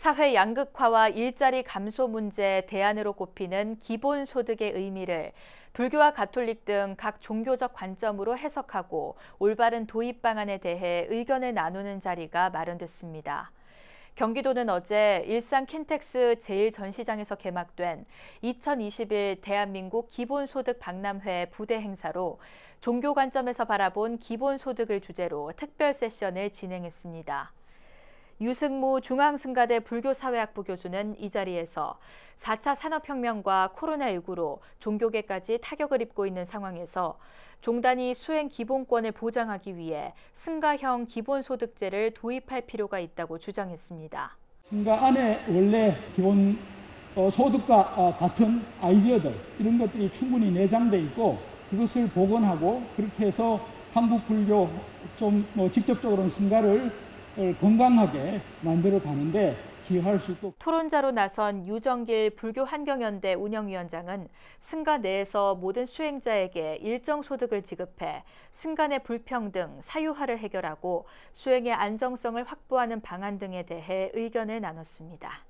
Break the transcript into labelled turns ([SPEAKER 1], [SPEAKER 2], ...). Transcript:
[SPEAKER 1] 사회 양극화와 일자리 감소 문제의 대안으로 꼽히는 기본소득의 의미를 불교와 가톨릭 등 각 종교적 관점으로 해석하고 올바른 도입 방안에 대해 의견을 나누는 자리가 마련됐습니다. 경기도는 어제 일산 킨텍스 제1전시장에서 개막된 2021 대한민국 기본소득 박람회 부대 행사로 종교 관점에서 바라본 기본소득을 주제로 특별 세션을 진행했습니다. 유승무 중앙승가대 불교사회학부 교수는 이 자리에서 4차 산업혁명과 코로나19로 종교계까지 타격을 입고 있는 상황에서 종단이 수행 기본권을 보장하기 위해 승가형 기본소득제를 도입할 필요가 있다고 주장했습니다.
[SPEAKER 2] 승가 그러니까 안에 원래 기본 어, 소득과 어, 같은 아이디어들 이런 것들이 충분히 내장돼 있고 그것을 복원하고 그렇게 해서 한국 불교 좀 뭐, 직접적으로는 승가를 예, 건강하게 만들어 가는데 기여할 수도.
[SPEAKER 1] 토론자로 나선 유정길 불교환경연대 운영위원장은 승가 내에서 모든 수행자에게 일정 소득을 지급해 승간의 불평등, 사유화를 해결하고 수행의 안정성을 확보하는 방안 등에 대해 의견을 나눴습니다.